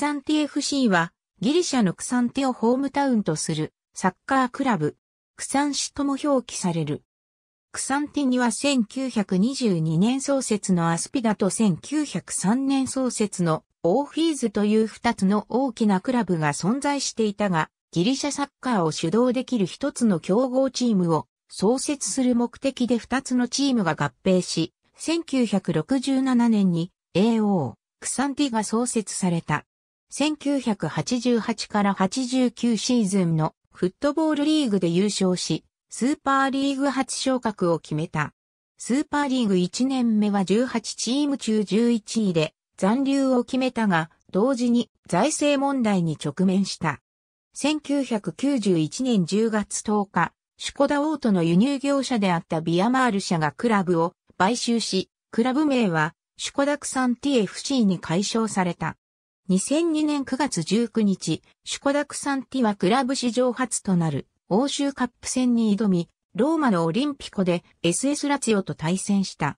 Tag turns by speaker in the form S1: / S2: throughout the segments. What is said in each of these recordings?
S1: サンティ FC は、ギリシャのクサンテをホームタウンとするサッカークラブ、クサンシとも表記される。クサンティには1922年創設のアスピダと1903年創設のオーフィーズという二つの大きなクラブが存在していたが、ギリシャサッカーを主導できる一つの競合チームを創設する目的で二つのチームが合併し、1967年に AO クサンティが創設された。1988から89シーズンのフットボールリーグで優勝し、スーパーリーグ初昇格を決めた。スーパーリーグ1年目は18チーム中11位で残留を決めたが、同時に財政問題に直面した。1991年10月10日、シュコダオートの輸入業者であったビアマール社がクラブを買収し、クラブ名はシュコダクサン TFC に解消された。2002年9月19日、シュコダクサンティはクラブ史上初となる欧州カップ戦に挑み、ローマのオリンピコで SS ラツィオと対戦した。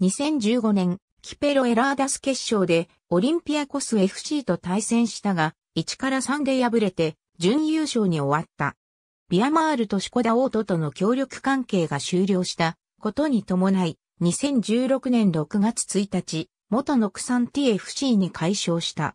S1: 2015年、キペロエラーダス決勝でオリンピアコス FC と対戦したが、1から3で敗れて準優勝に終わった。ビアマールとシュコダオートとの協力関係が終了したことに伴い、2016年6月1日、元のクサンティ FC に解消した。